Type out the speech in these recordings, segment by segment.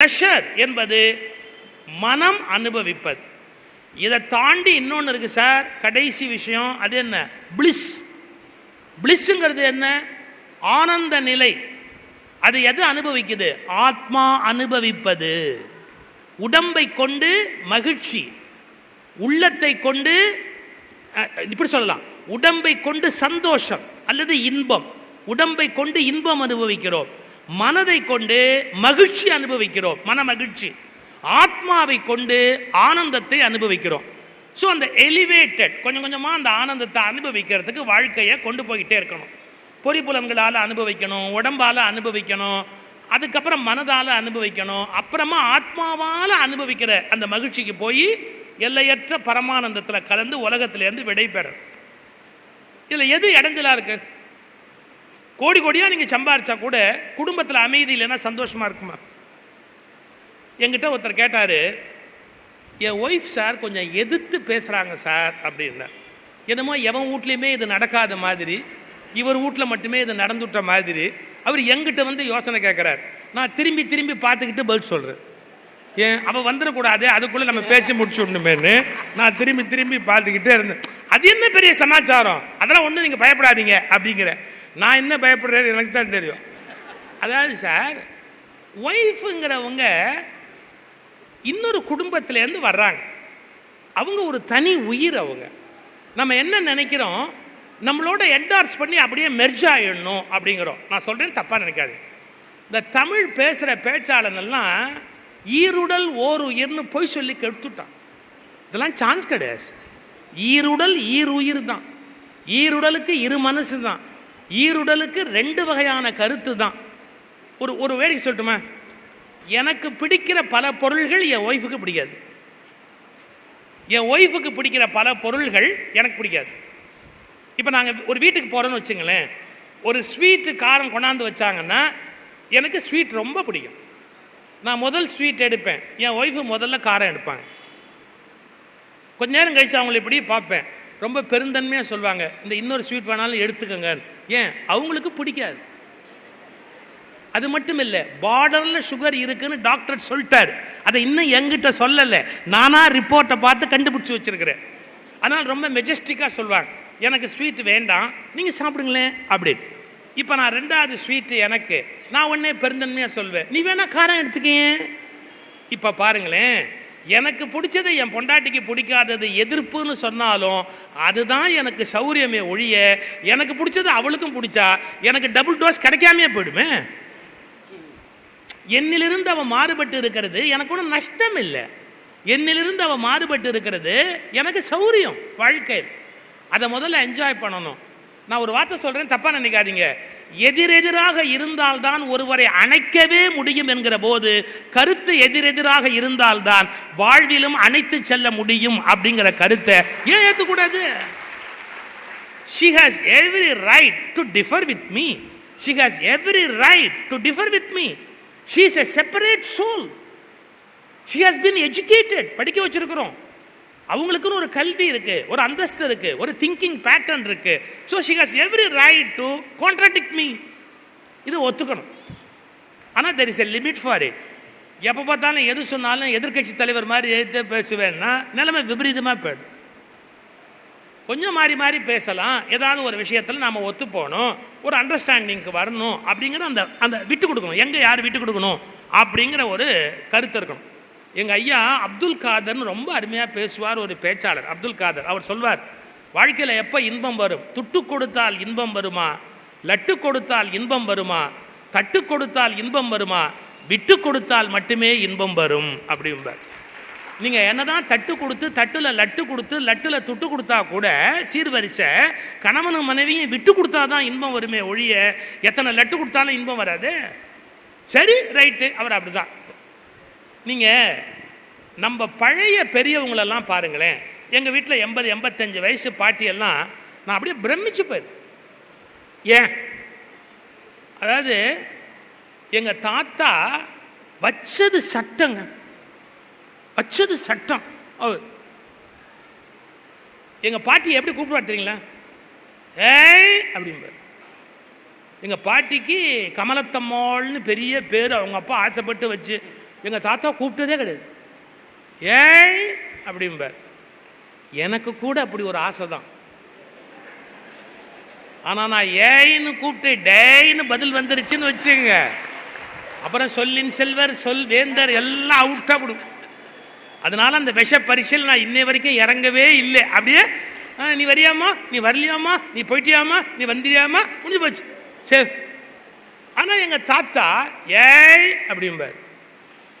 pressure என்பது மனம் அனுபவிப்பது இதை தாண்டி இன்னொன்று இருக்குது சார் கடைசி விஷயம் அது என்ன பிளிஸ் பிளிஸ்ங்கிறது என்ன ஆனந்த நிலை அது எது அனுபவிக்குது ஆத்மா அனுபவிப்பது உடம்பை கொண்டு மகிழ்ச்சி உள்ளத்தை கொண்டு இப்படி சொல்லலாம் உடம்பை கொண்டு சந்தோஷம் அல்லது இன்பம் உடம்பை கொண்டு இன்பம் அனுபவிக்கிறோம் மனதை கொண்டு மகிழ்ச்சி அனுபவிக்கிறோம் மன மகிழ்ச்சி ஆத்மாவை கொண்டு ஆனந்தத்தை அனுபவிக்கிறோம் ஸோ அந்த எலிவேட்டட் கொஞ்சம் கொஞ்சமாக அந்த ஆனந்தத்தை அனுபவிக்கிறதுக்கு வாழ்க்கையை கொண்டு போய்கிட்டே இருக்கணும் பொறிப்புலங்களால் அனுபவிக்கணும் உடம்பால் அனுபவிக்கணும் அதுக்கப்புறம் மனதால் அனுபவிக்கணும் அப்புறமா ஆத்மாவால் அனுபவிக்கிற அந்த மகிழ்ச்சிக்கு போய் எல்லையற்ற பரமானந்தத்தில் கலந்து உலகத்திலேருந்து விடைபெறும் இதில் எது இடைஞ்சலாக இருக்குது கோடி கோடியாக நீங்கள் சம்பாரிச்சா கூட குடும்பத்தில் அமைதி இல்லைன்னா சந்தோஷமாக இருக்குமா எங்கிட்ட ஒருத்தர் கேட்டார் என் ஒய்ஃப் சார் கொஞ்சம் எதிர்த்து பேசுகிறாங்க சார் அப்படின்னா என்னமோ எவன் வீட்லேயுமே இது நடக்காத மாதிரி இவர் வீட்டில் மட்டுமே இது நடந்துட்ட மாதிரி அவர் எங்கிட்ட வந்து யோசனை கேட்குறாரு நான் திரும்பி திரும்பி பார்த்துக்கிட்டு பதில் சொல்கிறேன் ஏன் அவள் வந்துடக்கூடாது அதுக்குள்ளே நம்ம பேசி முடிச்சு நான் திரும்பி திரும்பி பார்த்துக்கிட்டே இருந்தேன் அது என்ன பெரிய சமாச்சாரம் அதெல்லாம் ஒன்றும் நீங்கள் பயப்படாதீங்க அப்படிங்கிற நான் என்ன பயப்படுறேன்னு எனக்கு தான் தெரியும் அதாவது சார் ஒய்ஃபுங்கிறவங்க இன்னொரு குடும்பத்துலேருந்து வர்றாங்க அவங்க ஒரு தனி உயிர் அவங்க நம்ம என்ன நினைக்கிறோம் நம்மளோட என்டார்ஸ் பண்ணி அப்படியே மெர்ஜ் ஆகிடணும் அப்படிங்கிறோம் நான் சொல்கிறேன் தப்பாக நினைக்காது இந்த தமிழ் பேசுகிற பேச்சாளனெல்லாம் ஈருடல் ஓர் உயிர்னு பொய் சொல்லி கெடுத்துட்டான் இதெல்லாம் சான்ஸ் கிடையாது ஈருடல் ஈர் உயிர் தான் ஈருடலுக்கு இரு மனசு தான் ஈருடலுக்கு ரெண்டு வகையான கருத்து தான் ஒரு ஒரு வேடிக்கை சொல்லட்டுமா எனக்கு பிடிக்கிற பல பொருள்கள் என் ஒய்ஃபுக்கு பிடிக்காது என் ஒய்ஃபுக்கு பிடிக்கிற பல பொருள்கள் எனக்கு பிடிக்காது இப்போ நாங்கள் ஒரு வீட்டுக்கு போகிறோன்னு வச்சுங்களேன் ஒரு ஸ்வீட்டு காரம் கொண்டாந்து வச்சாங்கன்னா எனக்கு ஸ்வீட் ரொம்ப பிடிக்கும் நான் முதல் ஸ்வீட் எடுப்பேன் என் ஒய்ஃபு முதல்ல காரம் எடுப்பாங்க கொஞ்ச நேரம் கழித்து அவங்கள இப்படி பார்ப்பேன் ரொம்ப பெருந்தன்மையாக சொல்லுவாங்க இந்த இன்னொரு ஸ்வீட் வேணாலும் எடுத்துக்கோங்க ஏன் அவங்களுக்கு பிடிக்காது அது மட்டும் இல்லை பார்டரில் சுகர் இருக்குன்னு டாக்டர் சொல்லிட்டார் அதை இன்னும் எங்கிட்ட சொல்லலை நானாக ரிப்போர்ட்டை பார்த்து கண்டுபிடிச்சி வச்சிருக்கிறேன் அதனால் ரொம்ப மெஜஸ்டிக்காக சொல்லுவாங்க எனக்கு ஸ்வீட் வேண்டாம் நீங்கள் சாப்பிடுங்களேன் அப்படின்னு இப்போ நான் ரெண்டாவது ஸ்வீட்டு எனக்கு நான் ஒன்றே பெருந்தன்மையாக சொல்வேன் நீ வேணால் காரம் எடுத்துக்கேன் இப்போ பாருங்களேன் எனக்கு பிடிச்சது என் பொண்டாட்டிக்கு பிடிக்காதது எதிர்ப்புன்னு சொன்னாலும் அதுதான் எனக்கு சௌரியமே ஒழிய எனக்கு பிடிச்சது அவளுக்கும் பிடிச்சா எனக்கு டபுள் டோஸ் கிடைக்காமையே போயிடுமே என்னிலிருந்து அவன் மாறுபட்டு இருக்கிறது எனக்கு ஒன்றும் நஷ்டம் இல்லை என்னிலிருந்து அவன் மாறுபட்டு இருக்கிறது எனக்கு சௌரியம் வாழ்க்கை அதை முதல்ல என்ஜாய் பண்ணணும் நான் ஒரு வார்த்தை சொல்றேன் தப்பாக நினைக்காதீங்க எதிரெதிராக இருந்தால்தான் ஒருவரை அணைக்கவே முடியும் என்கிற போது கருத்து எதிரெதிராக இருந்தால்தான் வாழ்விலும் அணைத்து செல்ல முடியும் அப்படிங்கிற கருத்தை ஏன் ஏற்றுக்கூடாது she has every right to differ with me she has every right to differ with me she is a separate soul she has been educated படிக்க வச்சிருக்கிறோம் அவங்களுக்குன்னு ஒரு கல்வி இருக்கு ஒரு அந்தஸ்து இருக்கு ஒரு திங்கிங் பேட்டர்ன் இருக்கு so she has every right to contradict me இது ஒத்துக்கணும் ஆனால் there is a limit for it எப்போ பார்த்தாலும் எது சொன்னாலும் எதிர்கட்சி தலைவர் மாதிரி எதிர்த்து பேசுவேன்னா நிலைமை விபரீதமாக போயிடும் கொஞ்சம் மாறி மாறி பேசலாம் ஏதாவது ஒரு விஷயத்தில் நாம் ஒத்து போகணும் ஒரு அண்டர்ஸ்டாண்டிங்க்கு வரணும் அப்படிங்கிற அந்த அந்த விட்டு கொடுக்கணும் எங்கே யார் விட்டு கொடுக்கணும் அப்படிங்கிற ஒரு கருத்து இருக்கணும் எங்கள் ஐயா அப்துல் காதர்னு ரொம்ப அருமையாக பேசுவார் ஒரு பேச்சாளர் அப்துல் காதர் அவர் சொல்வார் வாழ்க்கையில் எப்போ இன்பம் வரும் துட்டு கொடுத்தால் இன்பம் வருமா லட்டு கொடுத்தால் இன்பம் வருமா தட்டு கொடுத்தால் இன்பம் வருமா விட்டு கொடுத்தால் மட்டுமே இன்பம் வரும் அப்படிம்பார் நீங்கள் என்ன தான் தட்டு கொடுத்து தட்டில் லட்டு கொடுத்து லட்டில் துட்டு கொடுத்தா கூட சீர்வரிசை கணவனும் மனைவியும் விட்டு கொடுத்தா தான் இன்பம் வருமே ஒழிய எத்தனை லட்டு கொடுத்தாலும் இன்பம் வராது சரி ரைட்டு அவர் அப்படி தான் நீங்கள் நம்ம பழைய பெரியவங்களெல்லாம் பாருங்களேன் எங்கள் வீட்டில் எண்பது எண்பத்தஞ்சு வயசு பாட்டியெல்லாம் நான் அப்படியே பிரமிச்சு போயிரு ஏன் அதாவது எங்கள் தாத்தா வச்சது சட்டங்க வச்சது சட்டம் அவர் எங்கள் பாட்டி எப்படி கூப்பிடுவார் தெரியுங்களா ஏய் அப்படிம்பார் எங்கள் பாட்டிக்கு கமலத்தம்மாள்னு பெரிய பேர் அவங்க அப்பா ஆசைப்பட்டு வச்சு எங்கள் தாத்தா கூப்பிட்டதே கிடையாது ஏய் அப்படிம்பார் எனக்கு கூட அப்படி ஒரு ஆசை தான் ஆனால் நான் ஏன்னு கூப்பிட்டு டேன்னு பதில் வந்துருச்சுன்னு வச்சுங்க அப்புறம் சொல்லின் செல்வர் சொல் வேந்தர் எல்லாம் அவுட்டாக விடும் அதனால் அந்த விஷ பரீட்சையில் நான் இன்னை வரைக்கும் இறங்கவே இல்லை அப்படியே நீ வரியாமா நீ வரலையாமா நீ போயிட்டியாமா நீ வந்துடியாமா முடிஞ்சு போச்சு சரி ஆனால் எங்கள் தாத்தா ஏய் அப்படிம்பார்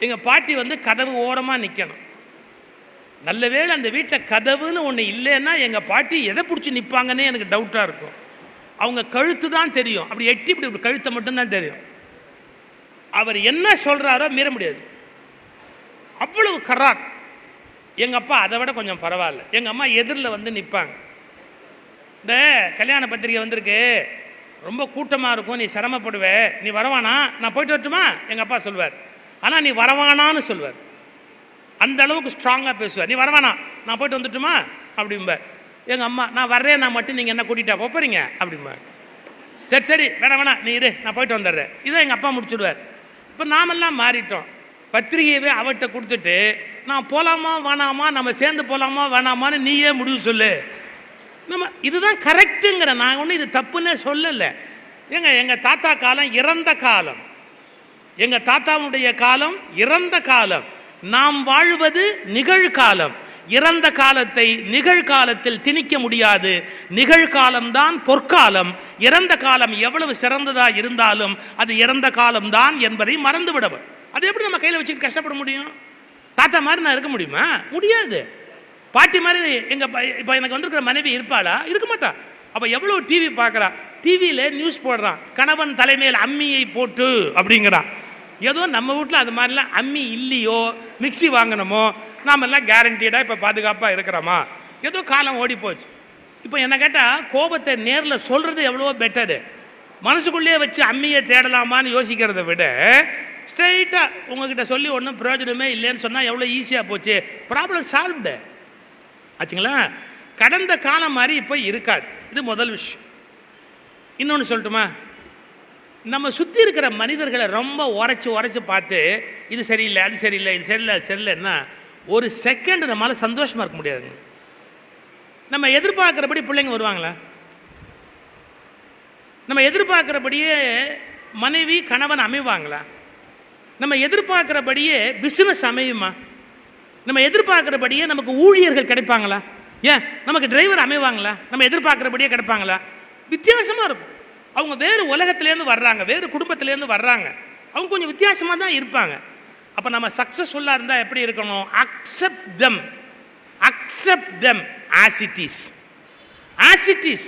எங்கள் பாட்டி வந்து கதவு ஓரமாக நிற்கணும் நல்ல வேளை அந்த வீட்டில் கதவுன்னு ஒன்று இல்லைன்னா எங்கள் பாட்டி எதை பிடிச்சி நிற்பாங்கன்னே எனக்கு டவுட்டாக இருக்கும் அவங்க கழுத்து தான் தெரியும் அப்படி எட்டி இப்படி கழுத்தை மட்டும்தான் தெரியும் அவர் என்ன சொல்கிறாரோ மீற முடியாது அவ்வளவு கராக் எங்கள் அப்பா அதை விட கொஞ்சம் பரவாயில்ல எங்கள் அம்மா எதிரில் வந்து நிற்பாங்க இந்த கல்யாண பத்திரிகை வந்திருக்கு ரொம்ப கூட்டமாக இருக்கும் நீ சிரமப்படுவே நீ வரவானா நான் போயிட்டு வரட்டுமா எங்கள் அப்பா சொல்வார் ஆனால் நீ வரவானான்னு சொல்வார் அந்த அளவுக்கு ஸ்ட்ராங்காக பேசுவார் நீ வரவானா நான் போயிட்டு வந்துட்டுமா அப்படிம்பார் எங்கள் அம்மா நான் வர்றேன் நான் மட்டும் நீங்கள் என்ன கூட்டிகிட்டா போறீங்க அப்படிம்பார் சரி சரி வேணா வேணா நீ இரு நான் போயிட்டு வந்துடுறேன் இதை எங்கள் அப்பா முடிச்சுடுவார் இப்போ நாமெல்லாம் மாறிட்டோம் பத்திரிகையவே அவட்ட கொடுத்துட்டு நான் போகலாமா வேணாமா நம்ம சேர்ந்து போகலாமா வேணாமான்னு நீயே முடிவு சொல்லு நம்ம இதுதான் கரெக்டுங்கிற நான் ஒன்றும் இது தப்புன்னே சொல்லலை எங்கள் எங்கள் தாத்தா காலம் இறந்த காலம் எங்க தாத்தாவுடைய காலம் இறந்த காலம் நாம் வாழ்வது நிகழ்காலம் இறந்த காலத்தை நிகழ்காலத்தில் திணிக்க முடியாது நிகழ்காலம்தான் பொற்காலம் இறந்த காலம் எவ்வளவு சிறந்ததா இருந்தாலும் அது இறந்த காலம்தான் என்பதை மறந்து விடவும் அது எப்படி நம்ம கையில் வச்சுட்டு கஷ்டப்பட முடியும் தாத்தா மாதிரி நான் இருக்க முடியுமா முடியாது பாட்டி மாதிரி எங்கள் இப்போ எனக்கு வந்திருக்கிற மனைவி இருப்பாளா இருக்க மாட்டா அப்ப எவ்வளோ டிவி பார்க்கறா டிவியில் நியூஸ் போடுறான் கணவன் தலைமையில் அம்மியை போட்டு அப்படிங்கிறான் ஏதோ நம்ம வீட்டில் அது மாதிரிலாம் அம்மி இல்லையோ மிக்சி வாங்கினோமோ நாமெல்லாம் கேரண்டீடாக இப்போ பாதுகாப்பாக இருக்கிறோமா ஏதோ காலம் ஓடி போச்சு இப்போ என்ன கேட்டால் கோபத்தை நேரில் சொல்கிறது எவ்வளோ பெட்டரு மனசுக்குள்ளேயே வச்சு அம்மியை தேடலாமான்னு யோசிக்கிறத விட ஸ்ட்ரெயிட்டாக உங்ககிட்ட சொல்லி ஒன்றும் பிரயோஜனமே இல்லைன்னு சொன்னால் எவ்வளோ ஈஸியாக போச்சு ப்ராப்ளம் சால்வ்டு ஆச்சுங்களா கடந்த காலம் மாதிரி இப்போ இருக்காது இது முதல் விஷயம் இன்னொன்று சொல்லட்டுமா நம்ம சுற்றி இருக்கிற மனிதர்களை ரொம்ப உரைச்சி உரைச்சி பார்த்து இது சரியில்லை அது சரியில்லை இது சரியில்லை அது சரியில்லைன்னா ஒரு செகண்ட் நம்மளால் சந்தோஷமாக இருக்க முடியாதுங்க நம்ம எதிர்பார்க்குறபடி பிள்ளைங்க வருவாங்களா நம்ம எதிர்பார்க்குறபடியே மனைவி கணவன் அமைவாங்களா நம்ம எதிர்பார்க்குறபடியே பிஸ்னஸ் அமையுமா நம்ம எதிர்பார்க்குறபடியே நமக்கு ஊழியர்கள் கிடைப்பாங்களா ஏன் நமக்கு டிரைவர் அமைவாங்களா நம்ம எதிர்பார்க்குறபடியே கிடைப்பாங்களா வித்தியாசமாக இருக்கும் அவங்க வேறு உலகத்திலேருந்து வர்றாங்க வேறு குடும்பத்திலேருந்து வர்றாங்க அவங்க கொஞ்சம் வித்தியாசமாக தான் இருப்பாங்க அப்போ நம்ம சக்ஸஸ்ஃபுல்லாக இருந்தால் எப்படி இருக்கணும் accept them accept them as it is as it is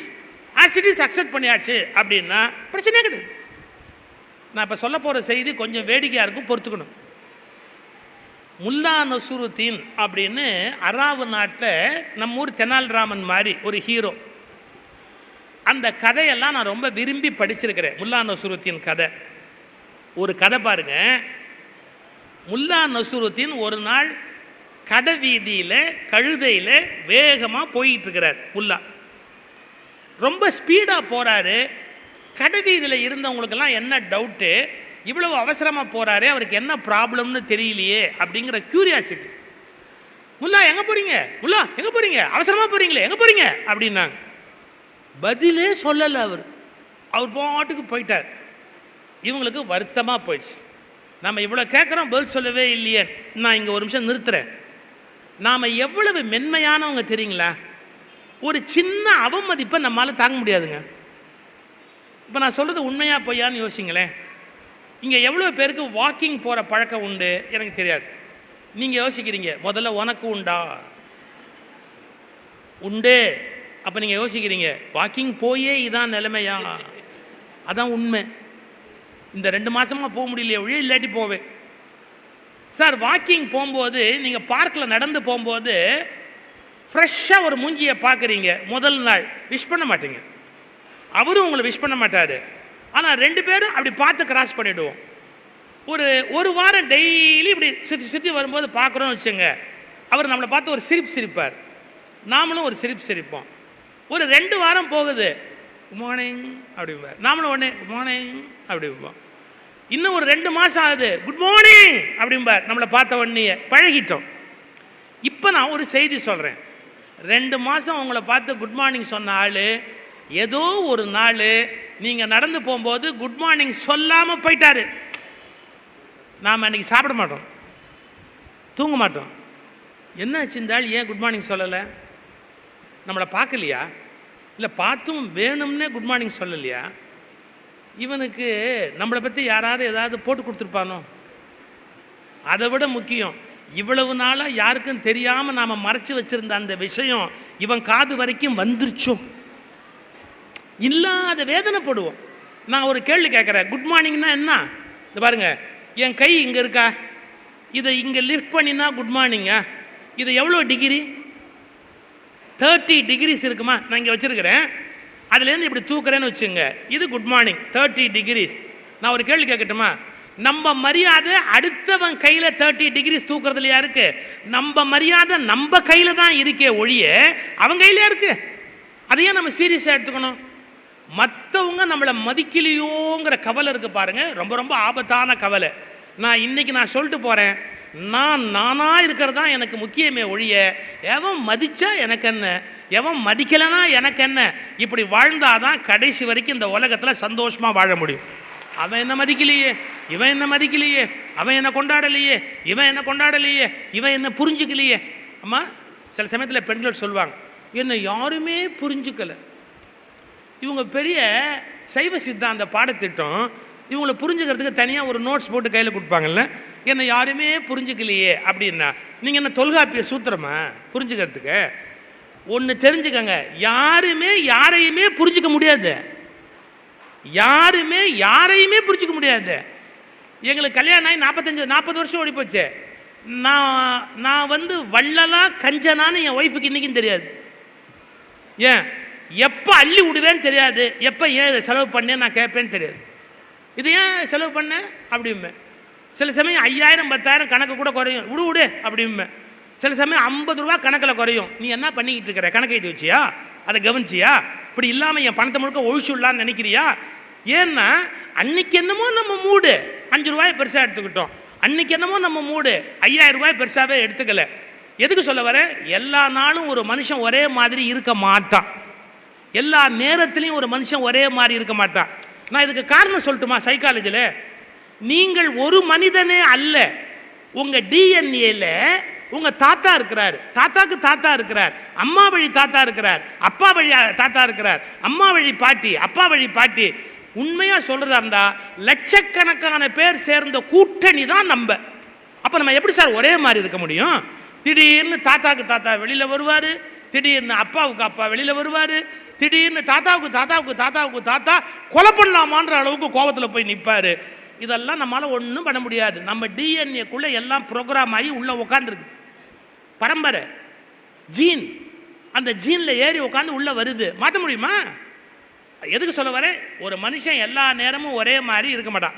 as it is accept பண்ணியாச்சு அப்படின்னா பிரச்சனையே கிடையாது நான் இப்போ சொல்ல போகிற செய்தி கொஞ்சம் வேடிக்கையாக இருக்கும் பொறுத்துக்கணும் முல்லா நசுருத்தீன் அப்படின்னு அராவு நாட்டில் நம்ம ஊர் தெனாலிராமன் மாதிரி ஒரு ஹீரோ அந்த கதையெல்லாம் நான் ரொம்ப விரும்பி படிச்சிருக்கிறேன் முல்லா நசுருத்தின் கதை ஒரு கதை பாருங்க முல்லா நசுருத்தின் ஒரு நாள் கடை வீதியில் கழுதையில் வேகமாக போயிட்டுருக்கிறார் முல்லா ரொம்ப ஸ்பீடாக போகிறாரு கடை வீதியில் இருந்தவங்களுக்கெல்லாம் என்ன டவுட்டு இவ்வளவு அவசரமாக போகிறாரு அவருக்கு என்ன ப்ராப்ளம்னு தெரியலையே அப்படிங்கிற க்யூரியாசிட்டி முல்லா எங்கே போகிறீங்க முல்லா எங்கே போகிறீங்க அவசரமாக போகிறீங்களே எங்கே போகிறீங்க அப்படின்னாங்க பதிலே சொல்லலை அவர் அவர் பாட்டுக்கு போயிட்டார் இவங்களுக்கு வருத்தமாக போயிடுச்சு நம்ம இவ்வளோ கேட்குறோம் பதில் சொல்லவே இல்லையே நான் இங்கே ஒரு நிமிஷம் நிறுத்துறேன் நாம் எவ்வளவு மென்மையானவங்க தெரியுங்களா ஒரு சின்ன அவமதிப்பை நம்மளால் தாங்க முடியாதுங்க இப்போ நான் சொல்கிறது உண்மையாக பொய்யான்னு யோசிங்களேன் இங்கே எவ்வளோ பேருக்கு வாக்கிங் போகிற பழக்கம் உண்டு எனக்கு தெரியாது நீங்கள் யோசிக்கிறீங்க முதல்ல உனக்கு உண்டா உண்டு அப்போ நீங்கள் யோசிக்கிறீங்க வாக்கிங் போயே இதான் நிலைமையா அதான் உண்மை இந்த ரெண்டு மாசமா போக முடியலையே ஒழிய இல்லாட்டி போவேன் சார் வாக்கிங் போகும்போது நீங்கள் பார்க்கில் நடந்து போகும்போது ஃப்ரெஷ்ஷாக ஒரு மூஞ்சியை பார்க்குறீங்க முதல் நாள் விஷ் பண்ண மாட்டீங்க அவரும் உங்களை விஷ் பண்ண மாட்டார் ஆனால் ரெண்டு பேரும் அப்படி பார்த்து கிராஸ் பண்ணிவிடுவோம் ஒரு ஒரு வாரம் டெய்லி இப்படி சுற்றி சுற்றி வரும்போது பார்க்குறோன்னு வச்சுங்க அவர் நம்மளை பார்த்து ஒரு சிரிப்பு சிரிப்பார் நாமளும் ஒரு சிரிப்பு சிரிப்போம் ஒரு ரெண்டு வாரம் போகுது குட் மார்னிங் அப்படிம்பார் நாமளும் உடனே குட் மார்னிங் அப்படிம்போம் இன்னும் ஒரு ரெண்டு மாதம் ஆகுது குட் மார்னிங் அப்படிம்பார் நம்மளை பார்த்த உடனே பழகிட்டோம் இப்போ நான் ஒரு செய்தி சொல்கிறேன் ரெண்டு மாதம் உங்களை பார்த்து குட் மார்னிங் சொன்ன ஆள் ஏதோ ஒரு நாள் நீங்கள் நடந்து போகும்போது குட் மார்னிங் சொல்லாமல் போயிட்டாரு நாம் அன்றைக்கி சாப்பிட மாட்டோம் தூங்க மாட்டோம் என்ன ஆச்சு இந்த ஆள் ஏன் குட் மார்னிங் சொல்லலை நம்மளை பார்க்கலையா இல்லை பார்த்தும் வேணும்னே குட் மார்னிங் சொல்லலையா இவனுக்கு நம்மளை பற்றி யாராவது ஏதாவது போட்டு கொடுத்துருப்பானோ அதை விட முக்கியம் இவ்வளவு நாளாக யாருக்கும் தெரியாமல் நாம் மறைச்சி வச்சுருந்த அந்த விஷயம் இவன் காது வரைக்கும் வந்துருச்சோம் இல்லாத வேதனைப்படுவோம் நான் ஒரு கேள்வி கேட்குறேன் குட் மார்னிங்னா என்ன இந்த பாருங்கள் என் கை இங்கே இருக்கா இதை இங்கே லிஃப்ட் பண்ணினா குட் மார்னிங்கா இது எவ்வளோ டிகிரி தேர்ட்டி டிகிரிஸ் இருக்குமா நான் இங்கே வச்சுருக்கிறேன் அதுலேருந்து இப்படி தூக்குறேன்னு வச்சுங்க இது குட் மார்னிங் தேர்ட்டி டிகிரிஸ் நான் ஒரு கேள்வி கேட்கட்டுமா நம்ம மரியாதை அடுத்தவன் கையில் தேர்ட்டி டிகிரிஸ் தூக்குறதுலையா இருக்கு நம்ம மரியாதை நம்ம கையில் தான் இருக்கே ஒழிய அவன் கையிலே இருக்கு அதையே நம்ம சீரியஸாக எடுத்துக்கணும் மற்றவங்க நம்மளை மதிக்கலையோங்கிற கவலை இருக்குது பாருங்கள் ரொம்ப ரொம்ப ஆபத்தான கவலை நான் இன்னைக்கு நான் சொல்லிட்டு போகிறேன் நான் நானா இருக்கிறது தான் எனக்கு முக்கியமே ஒழிய எவன் மதித்தா எனக்கு என்ன எவன் மதிக்கலனா எனக்கு என்ன இப்படி வாழ்ந்தாதான் கடைசி வரைக்கும் இந்த உலகத்தில் சந்தோஷமாக வாழ முடியும் அவன் என்ன மதிக்கலையே இவன் என்ன மதிக்கலையே அவன் என்ன கொண்டாடலையே இவன் என்ன கொண்டாடலையே இவன் என்ன புரிஞ்சுக்கலையே அம்மா சில சமயத்தில் பெண்கள் சொல்லுவாங்க என்னை யாருமே புரிஞ்சுக்கலை இவங்க பெரிய சைவ சித்தாந்த பாடத்திட்டம் இவங்களை புரிஞ்சுக்கிறதுக்கு தனியாக ஒரு நோட்ஸ் போட்டு கையில் கொடுப்பாங்கல்ல என்னை யாருமே புரிஞ்சுக்கலையே அப்படின்னா நீங்கள் என்ன தொல்காப்பிய சூத்திரமா புரிஞ்சுக்கிறதுக்கு ஒன்று தெரிஞ்சுக்கங்க யாருமே யாரையுமே புரிஞ்சிக்க முடியாது யாருமே யாரையுமே புரிஞ்சிக்க முடியாது எங்களுக்கு கல்யாணம் ஆகி நாற்பத்தஞ்சு நாற்பது வருஷம் ஓடிப்போச்சு நான் நான் வந்து வள்ளலா கஞ்சனான்னு என் ஒய்ஃபுக்கு இன்றைக்கும் தெரியாது ஏன் எப்போ அள்ளி விடுவேன்னு தெரியாது எப்போ ஏன் செலவு பண்ணேன்னு நான் கேட்பேன்னு தெரியாது இது ஏன் செலவு பண்ண அப்படிம்பேன் சில சமயம் ஐயாயிரம் பத்தாயிரம் கணக்கு கூட குறையும் விடு விடு அப்படிம்பே சில சமயம் ஐம்பது ரூபா கணக்கில் குறையும் நீ என்ன பண்ணிக்கிட்டு இருக்கிற கணக்கு எழுதி வச்சியா அதை கவனிச்சியா இப்படி இல்லாமல் என் பணத்தை முழுக்க ஒழிச்சுடலான்னு நினைக்கிறியா ஏன்னா அன்னைக்கு என்னமோ நம்ம மூடு அஞ்சு ரூபாய் பெருசாக எடுத்துக்கிட்டோம் அன்னைக்கு என்னமோ நம்ம மூடு ஐயாயிரம் ரூபாய் பெருசாகவே எடுத்துக்கல எதுக்கு சொல்ல வர எல்லா நாளும் ஒரு மனுஷன் ஒரே மாதிரி இருக்க மாட்டான் எல்லா நேரத்துலையும் ஒரு மனுஷன் ஒரே மாதிரி இருக்க மாட்டான் நான் இதுக்கு காரணம் சொல்லட்டுமா சைக்காலஜியில் நீங்கள் ஒரு மனிதனே அல்ல உங்கள் டிஎன்ஏல உங்கள் தாத்தா இருக்கிறார் தாத்தாக்கு தாத்தா இருக்கிறார் அம்மா வழி தாத்தா இருக்கிறார் அப்பா வழி தாத்தா இருக்கிறார் அம்மா வழி பாட்டி அப்பா வழி பாட்டி உண்மையாக சொல்கிறதா இருந்தால் லட்சக்கணக்கான பேர் சேர்ந்த கூட்டணி தான் நம்ம அப்போ நம்ம எப்படி சார் ஒரே மாதிரி இருக்க முடியும் திடீர்னு தாத்தாக்கு தாத்தா வெளியில் வருவார் திடீர்னு அப்பாவுக்கு அப்பா வெளியில் வருவார் திடீர்னு தாத்தாவுக்கு தாத்தாவுக்கு தாத்தாவுக்கு தாத்தா கொலை பண்ணலாமான்ற அளவுக்கு கோபத்தில் போய் நிற்பார் இதெல்லாம் நம்மளால் ஒன்றும் பண்ண முடியாது நம்ம டிஎன்ஏக்குள்ளே எல்லாம் ப்ரோக்ராம் ஆகி உள்ளே உட்காந்துருக்கு பரம்பரை ஜீன் அந்த ஜீனில் ஏறி உட்காந்து உள்ளே வருது மாற்ற முடியுமா எதுக்கு சொல்ல வரேன் ஒரு மனுஷன் எல்லா நேரமும் ஒரே மாதிரி இருக்க மாட்டான்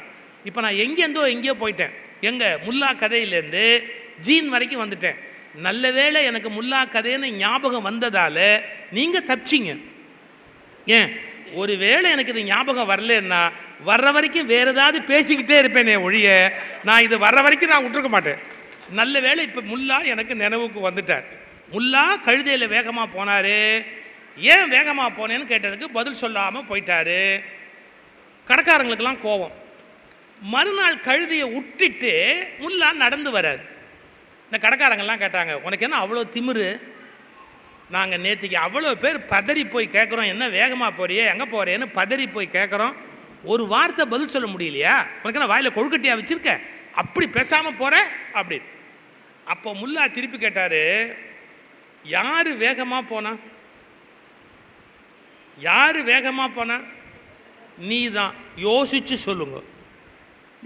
இப்போ நான் எங்கேருந்தோ எங்கேயோ போயிட்டேன் எங்கே முல்லா கதையிலேருந்து ஜீன் வரைக்கும் வந்துட்டேன் நல்ல வேளை எனக்கு முல்லா கதைன்னு ஞாபகம் வந்ததால் நீங்கள் தப்பிச்சிங்க ஏன் ஒரு வேளை எனக்கு இது ஞாபகம் வரலன்னா வர்ற வரைக்கும் வேறு ஏதாவது பேசிக்கிட்டே இருப்பேனே ஒழிய நான் இது வர்ற வரைக்கும் நான் விட்டுருக்க மாட்டேன் நல்ல வேளை இப்போ முல்லா எனக்கு நினைவுக்கு வந்துட்டார் முல்லா கழுதையில் வேகமாக போனார் ஏன் வேகமாக போனேன்னு கேட்டதுக்கு பதில் சொல்லாமல் போயிட்டாரு கடக்காரங்களுக்கெல்லாம் கோபம் மறுநாள் கழுதையை விட்டுட்டு முல்லா நடந்து வராது இந்த கடைக்காரங்கெல்லாம் கேட்டாங்க உனக்கு என்ன அவ்வளோ திமிரு நாங்கள் நேற்றுக்கு அவ்வளோ பேர் பதறி போய் கேட்குறோம் என்ன வேகமாக போறியே எங்கே போகிறேன்னு பதறி போய் கேட்குறோம் ஒரு வார்த்தை பதில் சொல்ல முடியலையா உனக்கு என்ன வாயில் கொழுக்கட்டியாக வச்சுருக்க அப்படி பேசாமல் போகிற அப்படி அப்போ முல்லா திருப்பி கேட்டார் யார் வேகமாக போனா யார் வேகமாக போனா நீ தான் யோசித்து சொல்லுங்க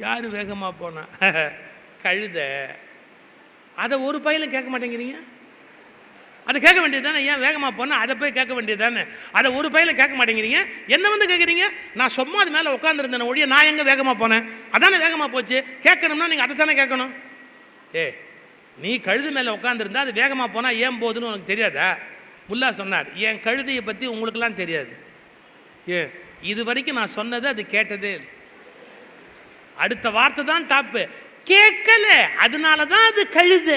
யார் வேகமாக போனா கழுத அதை ஒரு பையிலும் கேட்க மாட்டேங்கிறீங்க அதை கேட்க வேண்டியது தானே ஏன் வேகமாக போனால் அதை போய் கேட்க வேண்டியது தானே அதை ஒரு பையில் கேட்க மாட்டேங்கிறீங்க என்ன வந்து கேட்குறீங்க நான் சும்மா அது மேலே உட்காந்துருந்தேன் ஒழிய நான் எங்கே வேகமாக போனேன் அதானே வேகமாக போச்சு கேட்கணும்னா நீங்கள் அதை தானே கேட்கணும் ஏ நீ கழுது மேலே உட்காந்துருந்தா அது வேகமாக போனால் ஏன் போகுதுன்னு உனக்கு தெரியாதா முல்லா சொன்னார் என் கழுதையை பற்றி உங்களுக்கெல்லாம் தெரியாது ஏ இது வரைக்கும் நான் சொன்னது அது கேட்டதே அடுத்த வார்த்தை தான் தாப்பு கேட்கல அதனால தான் அது கழுது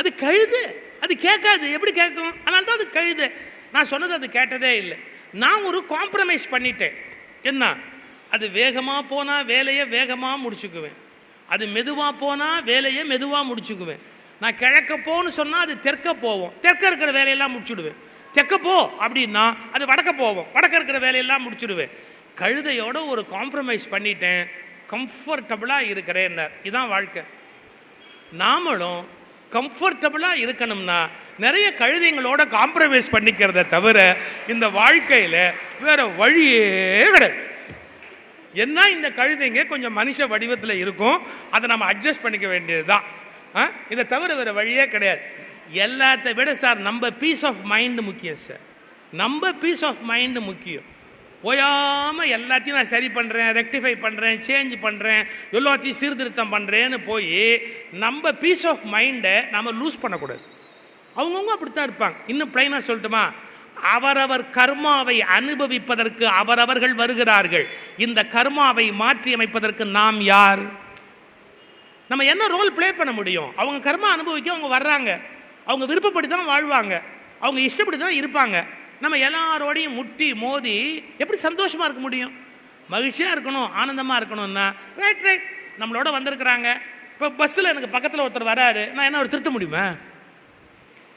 அது கழுது அது கேட்காது எப்படி கேட்கும் அதனால தான் அது கழுது நான் சொன்னது அது கேட்டதே இல்லை நான் ஒரு காம்ப்ரமைஸ் பண்ணிட்டேன் என்ன அது வேகமாக போனால் வேலையை வேகமாக முடிச்சுக்குவேன் அது மெதுவாக போனால் வேலையை மெதுவாக முடிச்சுக்குவேன் நான் கிழக்க போன்னு சொன்னால் அது தெற்க போவோம் தெற்க இருக்கிற வேலையெல்லாம் முடிச்சுடுவேன் தெற்க போ அப்படின்னா அது வடக்க போவோம் வடக்க இருக்கிற வேலையெல்லாம் முடிச்சுடுவேன் கழுதையோட ஒரு காம்ப்ரமைஸ் பண்ணிட்டேன் கம்ஃபர்டபுளாக இருக்கிறேன்னார் இதுதான் வாழ்க்கை நாமளும் கம்ஃபர்டபுளாக இருக்கணும்னா நிறைய கழுதைங்களோட காம்ப்ரமைஸ் பண்ணிக்கிறத தவிர இந்த வாழ்க்கையில் வேற வழியே கிடையாது என்ன இந்த கழுதைங்க கொஞ்சம் மனுஷ வடிவத்தில் இருக்கும் அதை நம்ம அட்ஜஸ்ட் பண்ணிக்க வேண்டியது தான் இதை தவிர வேறு வழியே கிடையாது எல்லாத்த விட சார் நம்ம பீஸ் ஆஃப் மைண்டு முக்கியம் சார் நம்ம பீஸ் ஆஃப் மைண்டு முக்கியம் ஓயாமல் எல்லாத்தையும் நான் சரி பண்ணுறேன் ரெக்டிஃபை பண்ணுறேன் சேஞ்ச் பண்ணுறேன் எல்லாத்தையும் சீர்திருத்தம் பண்ணுறேன்னு போய் நம்ம பீஸ் ஆஃப் மைண்டை நம்ம லூஸ் பண்ணக்கூடாது அவங்கவுங்க அப்படித்தான் இருப்பாங்க இன்னும் பிளைனாக சொல்லட்டுமா அவரவர் கர்மாவை அனுபவிப்பதற்கு அவரவர்கள் வருகிறார்கள் இந்த கர்மாவை மாற்றி அமைப்பதற்கு நாம் யார் நம்ம என்ன ரோல் ப்ளே பண்ண முடியும் அவங்க கர்மா அனுபவிக்க அவங்க வர்றாங்க அவங்க விருப்பப்படி தான் வாழ்வாங்க அவங்க இஷ்டப்படி தான் இருப்பாங்க நம்ம எல்லாரோடையும் முட்டி மோதி எப்படி சந்தோஷமாக இருக்க முடியும் மகிழ்ச்சியாக இருக்கணும் ஆனந்தமாக இருக்கணும்னா ரைட் ரைட் நம்மளோட வந்திருக்கிறாங்க இப்போ பஸ்ஸில் எனக்கு பக்கத்தில் ஒருத்தர் வராரு நான் என்ன ஒரு திருத்த முடியுமா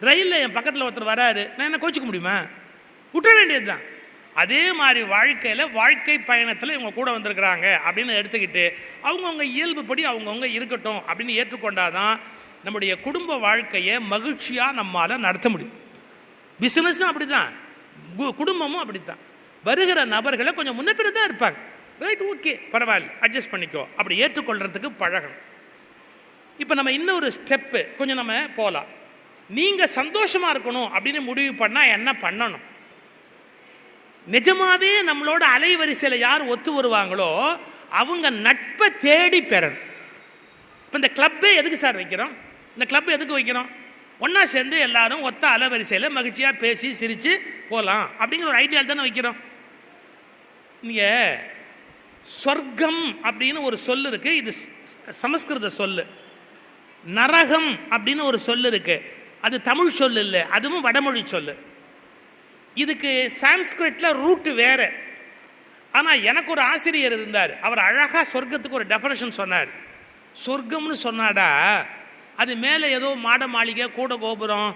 ரயிலில் என் பக்கத்தில் ஒருத்தர் வராரு நான் என்ன கோச்சிக்க முடியுமா விட்டுற வேண்டியது தான் அதே மாதிரி வாழ்க்கையில் வாழ்க்கை பயணத்தில் இவங்க கூட வந்திருக்கிறாங்க அப்படின்னு எடுத்துக்கிட்டு அவங்கவுங்க இயல்புப்படி அவங்கவுங்க இருக்கட்டும் அப்படின்னு தான் நம்முடைய குடும்ப வாழ்க்கையை மகிழ்ச்சியாக நம்மால் நடத்த முடியும் பிஸ்னஸும் அப்படி தான் குடும்பமும் அப்படித்தான் வருகிற நபர்களை கொஞ்சம் முன்னப்பின் தான் இருப்பாங்க ரைட் ஓகே பரவாயில்ல அட்ஜஸ்ட் பண்ணிக்கோ அப்படி ஏற்றுக்கொள்கிறதுக்கு பழகணும் இப்போ நம்ம இன்னொரு ஸ்டெப்பு கொஞ்சம் நம்ம போகலாம் நீங்கள் சந்தோஷமாக இருக்கணும் அப்படின்னு முடிவு பண்ணால் என்ன பண்ணணும் நிஜமாவே நம்மளோட அலைவரிசையில் யார் ஒத்து வருவாங்களோ அவங்க நட்பை தேடி பெறணும் இப்போ இந்த கிளப்பே எதுக்கு சார் வைக்கிறோம் இந்த கிளப் எதுக்கு வைக்கிறோம் ஒன்றா சேர்ந்து எல்லாரும் ஒத்த அலவரிசையில் மகிழ்ச்சியாக பேசி சிரித்து போகலாம் அப்படிங்கிற ஒரு ஐடியாவில் தானே வைக்கிறோம் நீங்கள் சொர்க்கம் அப்படின்னு ஒரு சொல் இருக்குது இது சமஸ்கிருத சொல் நரகம் அப்படின்னு ஒரு சொல் இருக்குது அது தமிழ் சொல் இல்லை அதுவும் வடமொழி சொல் இதுக்கு சான்ஸ்கிரிட்ல ரூட்டு வேற ஆனால் எனக்கு ஒரு ஆசிரியர் இருந்தார் அவர் அழகாக சொர்க்கத்துக்கு ஒரு டெஃபனேஷன் சொன்னார் சொர்க்கம்னு சொன்னாடா அது மேலே ஏதோ மாட மாளிகை கூட கோபுரம்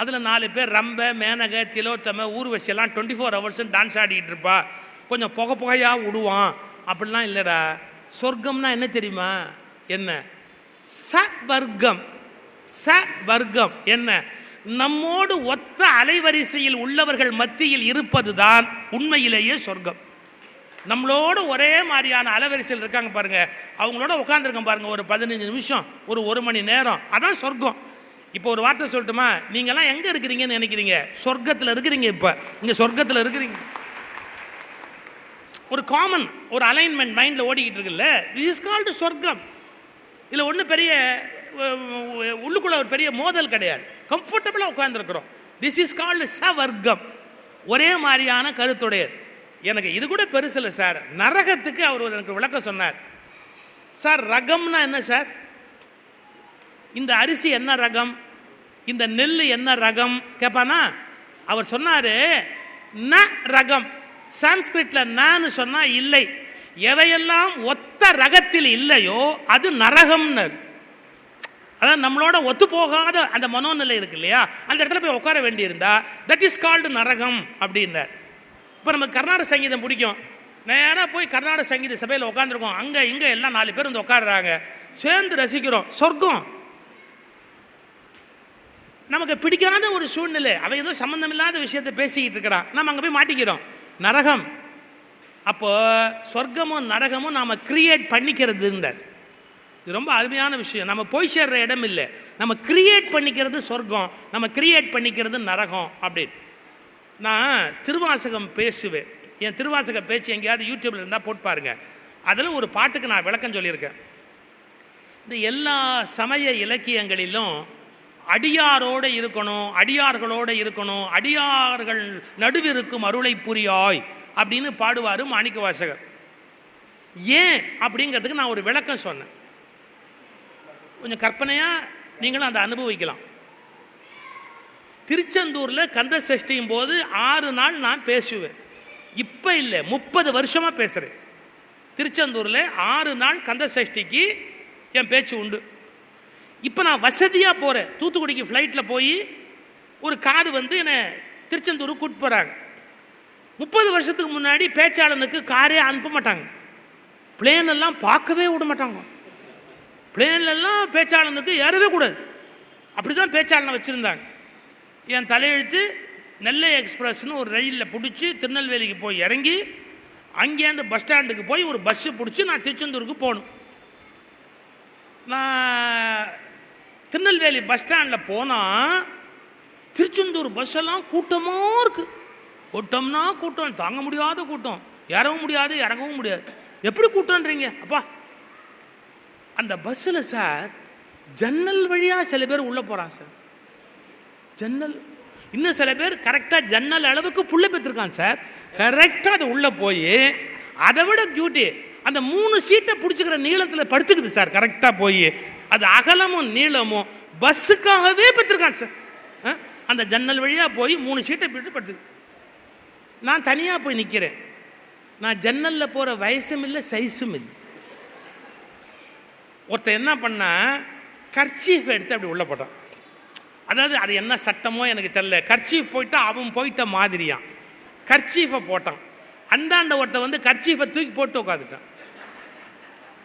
அதில் நாலு பேர் ரம்ப மேனக திலோத்தம ஊர்வசியெல்லாம் டுவெண்ட்டி ஃபோர் ஹவர்ஸும் டான்ஸ் ஆடிக்கிட்டு இருப்பா கொஞ்சம் புகை புகையாக விடுவான் அப்படிலாம் இல்லைடா சொர்க்கம்னா என்ன தெரியுமா என்ன ச வர்க்கம் ச வர்க்கம் என்ன நம்மோடு ஒத்த அலைவரிசையில் உள்ளவர்கள் மத்தியில் இருப்பதுதான் உண்மையிலேயே சொர்க்கம் நம்மளோட ஒரே மாதிரியான அலவரிசையில் இருக்காங்க பாருங்க அவங்களோட உட்காந்துருக்கோம் பாருங்க ஒரு பதினஞ்சு நிமிஷம் ஒரு ஒரு மணி நேரம் அதான் சொர்க்கம் இப்போ ஒரு வார்த்தை சொல்லட்டுமா நீங்கள்லாம் எங்கே இருக்கிறீங்கன்னு நினைக்கிறீங்க சொர்க்கத்தில் இருக்கிறீங்க இப்போ இங்க சொர்க்கத்தில் இருக்கிறீங்க ஒரு காமன் ஒரு அலைன்மெண்ட் மைண்டில் ஓடிக்கிட்டு இருக்குல்ல இட் இஸ் கால்டு சொர்க்கம் இதில் ஒன்றும் பெரிய உள்ளுக்குள்ள ஒரு பெரிய மோதல் கிடையாது கம்ஃபர்டபுளாக உட்காந்துருக்குறோம் திஸ் இஸ் கால்டு சவர்க்கம் ஒரே மாதிரியான கருத்துடையது எனக்கு இது கூட பெருசில் சார் நரகத்துக்கு அவர் எனக்கு விளக்கம் சொன்னார் சார் ரகம்னா என்ன சார் இந்த அரிசி என்ன ரகம் இந்த நெல் என்ன ரகம் கேட்பானா அவர் சொன்னார் ந ரகம் சான்ஸ்கிரிட்டில் நான் சொன்னால் இல்லை எவையெல்லாம் ஒத்த ரகத்தில் இல்லையோ அது நரகம்னர் அதாவது நம்மளோட ஒத்து போகாத அந்த மனோநிலை இருக்கு இல்லையா அந்த இடத்துல போய் உட்கார வேண்டியிருந்தா தட் இஸ் கால்டு நரகம் அப்படின்னார் இப்போ நமக்கு கர்நாடக சங்கீதம் பிடிக்கும் நேராக போய் கர்நாடக சங்கீத சபையில் உட்காந்துருக்கோம் அங்கே இங்கே எல்லாம் நாலு பேர் வந்து உட்காடுறாங்க சேர்ந்து ரசிக்கிறோம் சொர்க்கம் நமக்கு பிடிக்காத ஒரு சூழ்நிலை அவன் ஏதோ சம்மந்தம் இல்லாத விஷயத்தை பேசிக்கிட்டு இருக்கிறான் நம்ம அங்கே போய் மாட்டிக்கிறோம் நரகம் அப்போ சொர்க்கமும் நரகமும் நாம் கிரியேட் இந்த இது ரொம்ப அருமையான விஷயம் நம்ம போய் சேர்ற இடம் இல்லை நம்ம கிரியேட் பண்ணிக்கிறது சொர்க்கம் நம்ம கிரியேட் பண்ணிக்கிறது நரகம் அப்படின்னு நான் திருவாசகம் பேசுவேன் என் திருவாசக பேச்சு எங்கேயாவது யூடியூப்பில் இருந்தால் போட்டு பாருங்க அதில் ஒரு பாட்டுக்கு நான் விளக்கம் சொல்லியிருக்கேன் இந்த எல்லா சமய இலக்கியங்களிலும் அடியாரோடு இருக்கணும் அடியார்களோடு இருக்கணும் அடியார்கள் நடுவிருக்கும் அருளை புரியாய் அப்படின்னு பாடுவார் மாணிக்க வாசகர் ஏன் அப்படிங்கிறதுக்கு நான் ஒரு விளக்கம் சொன்னேன் கொஞ்சம் கற்பனையாக நீங்களும் அதை அனுபவிக்கலாம் திருச்செந்தூரில் கந்த சஷ்டியும் போது ஆறு நாள் நான் பேசுவேன் இப்போ இல்லை முப்பது வருஷமாக பேசுகிறேன் திருச்செந்தூரில் ஆறு நாள் கந்த சஷ்டிக்கு என் பேச்சு உண்டு இப்போ நான் வசதியாக போகிறேன் தூத்துக்குடிக்கு ஃப்ளைட்டில் போய் ஒரு காடு வந்து என்னை திருச்செந்தூருக்கு கூட்டு போகிறாங்க முப்பது வருஷத்துக்கு முன்னாடி பேச்சாளனுக்கு காரே அனுப்ப மாட்டாங்க பிளேனெல்லாம் பார்க்கவே விட மாட்டாங்க பிளேன்லெல்லாம் பேச்சாளனுக்கு ஏறவே கூடாது அப்படி தான் பேச்சாளனை வச்சுருந்தாங்க என் தலையெழுத்து நெல்லை எக்ஸ்பிரஸ்னு ஒரு ரயிலில் பிடிச்சி திருநெல்வேலிக்கு போய் இறங்கி அங்கேருந்து பஸ் ஸ்டாண்டுக்கு போய் ஒரு பஸ்ஸு பிடிச்சி நான் திருச்செந்தூருக்கு போகணும் நான் திருநெல்வேலி பஸ் ஸ்டாண்டில் போனால் திருச்செந்தூர் பஸ்ஸெல்லாம் கூட்டமாக இருக்குது கூட்டம்னா கூட்டம் தாங்க முடியாத கூட்டம் இறங்கவும் முடியாது இறங்கவும் முடியாது எப்படி கூட்டம்ன்றீங்க அப்பா அந்த பஸ்ஸில் சார் ஜன்னல் வழியாக சில பேர் உள்ளே போகிறான் சார் ஜன்னல் இன்னும் சில பேர் கரெக்டாக ஜன்னல் அளவுக்கு புள்ள பெற்றிருக்கான் சார் கரெக்டாக அது உள்ளே போய் அதை விட கியூட்டி அந்த மூணு சீட்டை பிடிச்சிக்கிற நீளத்தில் படுத்துக்குது சார் கரெக்டாக போய் அது அகலமும் நீளமும் பஸ்ஸுக்காகவே பெற்றிருக்கான் சார் அந்த ஜன்னல் வழியாக போய் மூணு சீட்டை பிடிச்சி படுத்துக்கு நான் தனியாக போய் நிற்கிறேன் நான் ஜன்னலில் போகிற வயசும் இல்லை சைஸும் இல்லை ஒருத்தர் என்ன பண்ணால் கர்ச்சீஃப் எடுத்து அப்படி உள்ளே போட்டான் அதாவது அது என்ன சட்டமோ எனக்கு தெரில கர்ச்சீஃப் போயிட்டா அவன் போயிட்ட மாதிரியான் கர்ச்சீஃபை போட்டான் அந்தாண்ட ஒருத்த வந்து கர்ச்சீஃபை தூக்கி போட்டு உட்காந்துட்டான்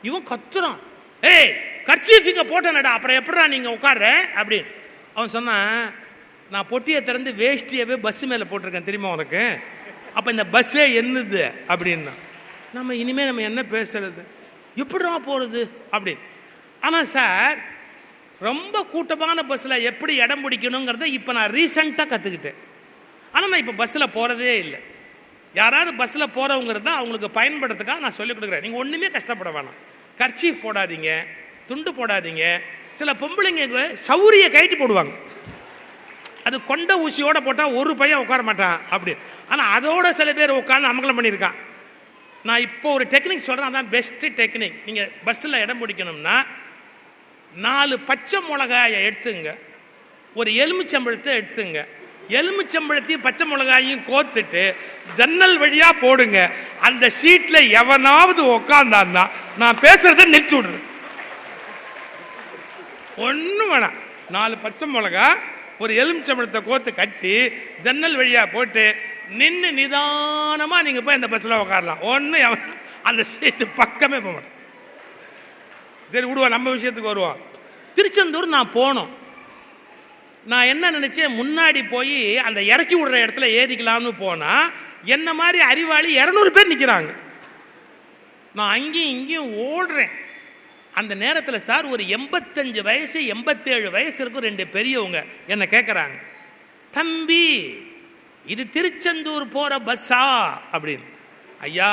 இவன் கத்துறான் ஏய் கர்ச்சீஃப் இங்கே போட்டனடா அப்புறம் எப்படா நீங்கள் உட்கார அப்படின்னு அவன் சொன்னான் நான் பொட்டியை திறந்து வேஷ்டியவே பஸ் மேலே போட்டிருக்கேன் தெரியுமா உனக்கு அப்போ இந்த பஸ்ஸே என்னது அப்படின்னா நம்ம இனிமேல் நம்ம என்ன பேசுறது எப்படிதான் போகிறது அப்படின்னு ஆனால் சார் ரொம்ப கூட்டமான பஸ்ஸில் எப்படி இடம் பிடிக்கணுங்கிறத இப்போ நான் ரீசண்டாக கற்றுக்கிட்டேன் ஆனால் நான் இப்போ பஸ்ஸில் போகிறதே இல்லை யாராவது பஸ்ஸில் போகிறவங்கிறது தான் அவங்களுக்கு பயன்படுறதுக்காக நான் சொல்லிக் கொடுக்குறேன் நீங்கள் ஒன்றுமே கஷ்டப்பட வேணாம் கர்ச்சி போடாதீங்க துண்டு போடாதீங்க சில பொம்பளைங்க சௌரியை கைட்டு போடுவாங்க அது கொண்ட ஊசியோட போட்டால் ஒரு பையன் உட்கார மாட்டான் அப்படி ஆனால் அதோட சில பேர் உட்காந்து அமங்கலம் பண்ணியிருக்கான் நான் இப்போ ஒரு டெக்னிக் சொல்கிறேன் அதான் பெஸ்ட்டு டெக்னிக் நீங்கள் பஸ்ஸில் இடம் பிடிக்கணும்னா நாலு பச்சை மிளகாயை எடுத்துங்க ஒரு எலுமிச்சம்பழத்தை எடுத்துங்க எலுமிச்சம்பழத்தையும் பச்சை மிளகாயும் கோத்துட்டு ஜன்னல் வழியாக போடுங்க அந்த சீட்டில் எவனாவது உக்காந்தான்னா நான் பேசுகிறத நிறுத்தி விடுறேன் ஒன்றும் வேணாம் நாலு பச்சை மிளகா ஒரு எலுமிச்சம்பழத்தை கோத்து கட்டி ஜன்னல் வழியாக போட்டு நின்று நிதானமாக நீங்கள் போய் அந்த பஸ்ஸில் உட்காரலாம் ஒன்றும் அந்த சீட்டு பக்கமே போக மாட்டேன் சரி விடுவோம் நம்ம விஷயத்துக்கு வருவோம் திருச்செந்தூர் நான் போனோம் நான் என்ன நினைச்சேன் முன்னாடி போய் அந்த இறக்கி விடுற இடத்துல ஏறிக்கலாம்னு போனால் என்ன மாதிரி அறிவாளி இரநூறு பேர் நிற்கிறாங்க நான் அங்கேயும் இங்கேயும் ஓடுறேன் அந்த நேரத்தில் சார் ஒரு எண்பத்தஞ்சு வயசு எண்பத்தேழு வயசு இருக்கும் ரெண்டு பெரியவங்க என்னை கேட்குறாங்க தம்பி இது திருச்செந்தூர் போகிற பஸ்ஸா அப்படின்னு ஐயா